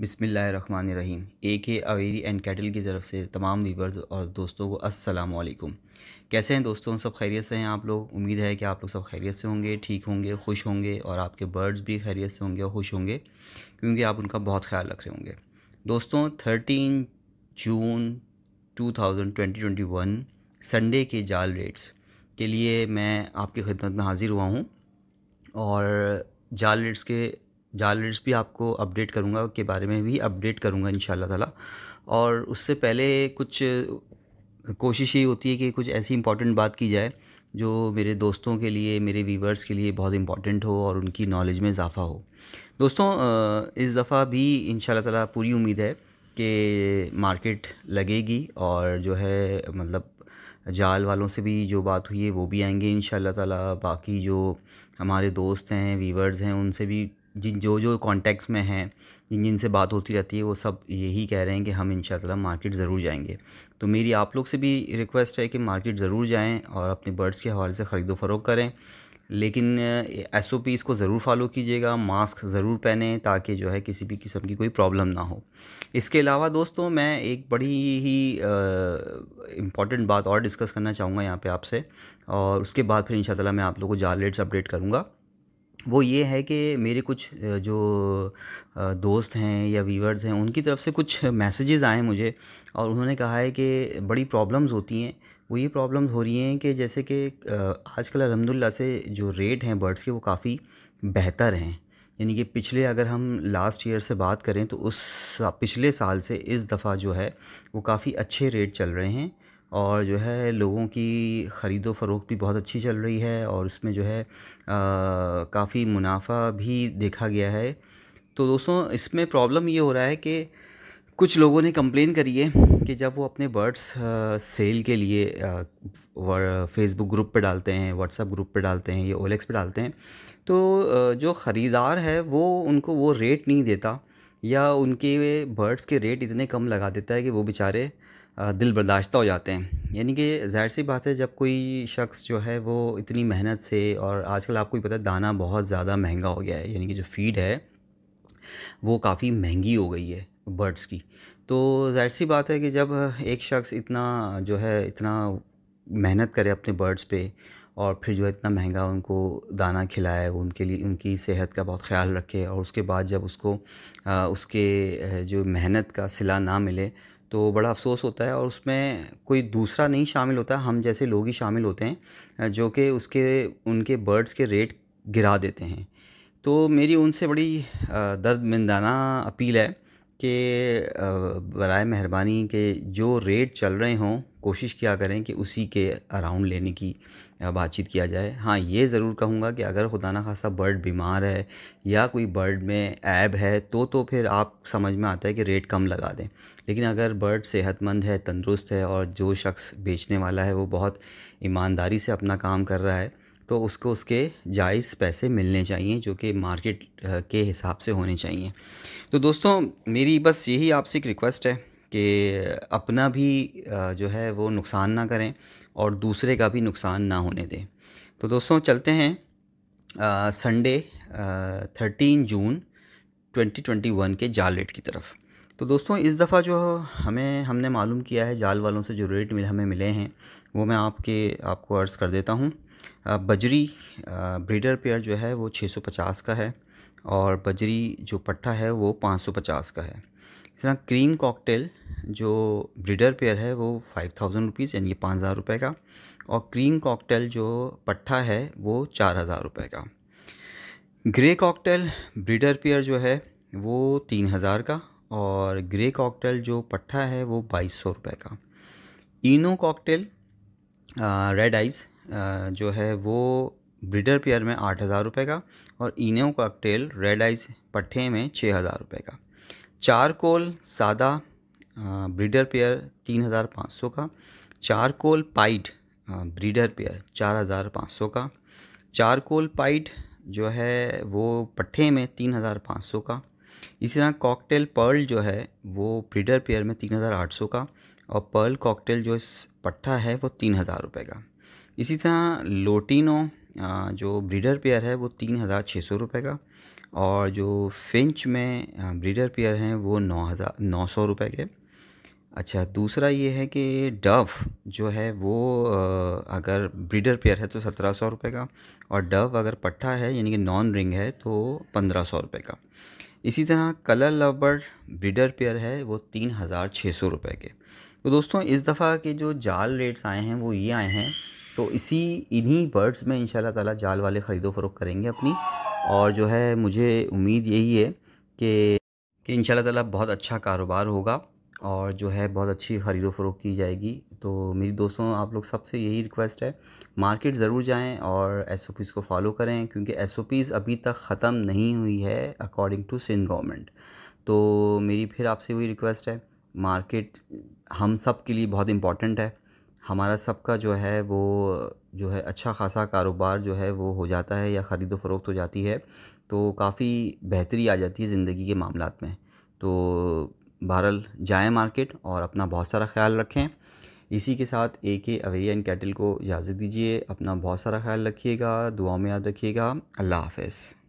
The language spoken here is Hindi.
बिसमीम ए के अवेरी एंड कैटल की तरफ से तमाम वीवर्स और दोस्तों को अस्सलाम वालेकुम कैसे हैं दोस्तों सब खैरियत से हैं आप लोग उम्मीद है कि आप लोग सब खैरियत से होंगे ठीक होंगे खुश होंगे और आपके बर्ड्स भी खैरियत से होंगे और खुश होंगे क्योंकि आप उनका बहुत ख्याल रख रहे होंगे दोस्तों thirteen June two thousand twenty twenty one Sunday के जाल रेट्स के लिए मैं आपकी खिदमत में हाज़िर हुआ हूँ और जाल रेट्स के रेट्स भी आपको अपडेट करूँगा के बारे में भी अपडेट करूँगा इन ताला और उससे पहले कुछ कोशिश ये होती है कि कुछ ऐसी इंपॉर्टेंट बात की जाए जो मेरे दोस्तों के लिए मेरे व्यूवर्स के लिए बहुत इंपॉर्टेंट हो और उनकी नॉलेज में इजाफ़ा हो दोस्तों इस दफ़ा भी इन ताला पूरी उम्मीद है कि मार्केट लगेगी और जो है मतलब जाल वालों से भी जो बात हुई है वो भी आएंगे इन ताला बाकी जो हमारे दोस्त हैं वीवर्स हैं उनसे भी जिन जो जो कॉन्टैक्ट्स में हैं जिन जिन से बात होती रहती है वो सब यही कह रहे हैं कि हम इन मार्केट ज़रूर जाएंगे तो मेरी आप लोग से भी रिक्वेस्ट है कि मार्केट ज़रूर जाएँ और अपने बर्ड्स के हवाले से ख़रीदो फरोख करें लेकिन एस ओ पीज़ को ज़रूर फॉलो कीजिएगा मास्क ज़रूर पहनें ताकि जो है किसी भी किस्म की कोई प्रॉब्लम ना हो इसके अलावा दोस्तों मैं एक बड़ी ही इम्पॉर्टेंट बात और डिस्कस करना चाहूँगा यहाँ पे आपसे और उसके बाद फिर इन मैं आप लोगों को जाल रेट्स अपडेट करूँगा वो ये है कि मेरे कुछ जो दोस्त हैं या वीवर्स हैं उनकी तरफ से कुछ मैसेजेस आए मुझे और उन्होंने कहा है कि बड़ी प्रॉब्लम्स होती हैं वो ये प्रॉब्लम्स हो रही हैं कि जैसे कि आजकल अलहमदिल्ला से जो रेट हैं बर्ड्स के वो काफ़ी बेहतर हैं यानी कि पिछले अगर हम लास्ट ईयर से बात करें तो उस पिछले साल से इस दफ़ा जो है वो काफ़ी अच्छे रेट चल रहे हैं और जो है लोगों की ख़रीदो फरोख भी बहुत अच्छी चल रही है और उसमें जो है काफ़ी मुनाफा भी देखा गया है तो दोस्तों इसमें प्रॉब्लम ये हो रहा है कि कुछ लोगों ने कंप्लेन करी है कि जब वो अपने बर्ड्स सेल के लिए फेसबुक ग्रुप पे डालते हैं व्हाट्सअप ग्रुप पे डालते हैं या ओलेक्स पे डालते हैं तो जो ख़रीदार है वो उनको वो रेट नहीं देता या उनके बर्ड्स के रेट इतने कम लगा देता है कि वो बेचारे दिल बर्दाश्त हो जाते हैं यानी कि जाहिर सी बात है जब कोई शख्स जो है वो इतनी मेहनत से और आजकल आपको ही पता है दाना बहुत ज़्यादा महंगा हो गया है यानी कि जो फीड है वो काफ़ी महंगी हो गई है बर्ड्स की तो जाहिर सी बात है कि जब एक शख्स इतना जो है इतना मेहनत करे अपने बर्ड्स पे और फिर जो है इतना महंगा उनको दाना खिलाए उनके लिए उनकी सेहत का बहुत ख्याल रखे और उसके बाद जब उसको आ, उसके जो मेहनत का सिला ना मिले तो बड़ा अफसोस होता है और उसमें कोई दूसरा नहीं शामिल होता हम जैसे लोग ही शामिल होते हैं जो कि उसके उनके बर्ड्स के रेट गिरा देते हैं तो मेरी उनसे बड़ी दर्दमंदाना अपील है कि बरए मेहरबानी के जो रेट चल रहे हों कोशिश किया करें कि उसी के अराउंड लेने की या बातचीत किया जाए हाँ ये ज़रूर कहूँगा कि अगर खुदा ना खासा बर्ड बीमार है या कोई बर्ड में ऐब है तो तो फिर आप समझ में आता है कि रेट कम लगा दें लेकिन अगर बर्ड सेहतमंद है तंदुरुस्त है और जो शख्स बेचने वाला है वो बहुत ईमानदारी से अपना काम कर रहा है तो उसको उसके जायज़ पैसे मिलने चाहिए जो कि मार्केट के हिसाब से होने चाहिए तो दोस्तों मेरी बस यही आपसे एक रिक्वेस्ट है कि अपना भी जो है वो नुकसान ना करें और दूसरे का भी नुकसान ना होने दें तो दोस्तों चलते हैं संडे थर्टीन जून 2021 के जाल रेट की तरफ तो दोस्तों इस दफ़ा जो हमें हमने मालूम किया है जाल वालों से जो रेट मिल हमें मिले हैं वो मैं आपके आपको अर्ज़ कर देता हूँ बजरी ब्रीडर पेयर जो है वो 650 का है और बजरी जो पट्टा है वो 550 का है इतना क्रीम कॉकटेल जो ब्रिडर पेयर है वो फाइव थाउजेंड रुपीज़ यानी पाँच हज़ार रुपये का और क्रीम कॉकटेल जो पट्ठा है वो चार हज़ार रुपये का ग्रे कॉकटेल ब्रिडर पेयर जो है वो तीन हज़ार का और ग्रे कॉकटेल जो पट्ठा है वो बाईस सौ रुपये का इनो कॉकटेल रेड आइज़ जो है वो ब्रिडर पेयर में आठ हज़ार रुपये का और इनो कॉकटेल रेड आइज़ पट्ठे में छः हज़ार रुपये का चारकोल सादा ब्रीडर पेयर तीन हज़ार पाँच सौ का चारकोल पाइड ब्रीडर पेयर चार हज़ार पाँच सौ का चारकोल पाइड जो है वो पट्ठे में तीन हज़ार पाँच सौ का इसी तरह कॉकटेल पर्ल जो है वो ब्रीडर पेयर में तीन हज़ार आठ सौ का और पर्ल कॉकटेल जो इस पट्ठा है वो तीन हज़ार रुपये का इसी तरह लोटिनो जो ब्रीडर पेयर है वो तीन हज़ार छः सौ रुपये का और जो फिंच में ब्रीडर पेयर हैं वो नौ हज़ार नौ सौ रुपये के अच्छा दूसरा ये है कि डव जो है वो अगर ब्रीडर पेयर है तो सत्रह सौ रुपये का और डव अगर पट्ठा है यानी कि नॉन रिंग है तो पंद्रह सौ रुपये का इसी तरह कलर लवबर्ड ब्रीडर पेयर है वो तीन हज़ार छः सौ रुपये के तो दोस्तों इस दफ़ा के जो जाल रेट्स आए हैं वो ये आए हैं तो इसी इन्हीं बर्ड्स में इन ताला जाल वाले ख़रीदो फ़रोख करेंगे अपनी और जो है मुझे उम्मीद यही है कि कि इन ताला बहुत अच्छा कारोबार होगा और जो है बहुत अच्छी ख़रीदो फरोख की जाएगी तो मेरी दोस्तों आप लोग सबसे यही रिक्वेस्ट है मार्केट ज़रूर जाएं और एस ओ को फॉलो करें क्योंकि एस ओ अभी तक ख़त्म नहीं हुई है अकॉर्डिंग टू सिंध गवर्नमेंट तो मेरी फिर आपसे वही रिक्वेस्ट है मार्केट हम सब के लिए बहुत इम्पॉर्टेंट है हमारा सबका जो है वो जो है अच्छा खासा कारोबार जो है वो हो जाता है या ख़रीदो फरोख्त हो जाती है तो काफ़ी बेहतरी आ जाती है ज़िंदगी के मामला में तो बहरल जाएँ मार्केट और अपना बहुत सारा ख्याल रखें इसी के साथ ए के अवेरिया एंड कैटल को इजाज़त दीजिए अपना बहुत सारा ख्याल रखिएगा दुआ में याद रखिएगा अल्लाह हाफ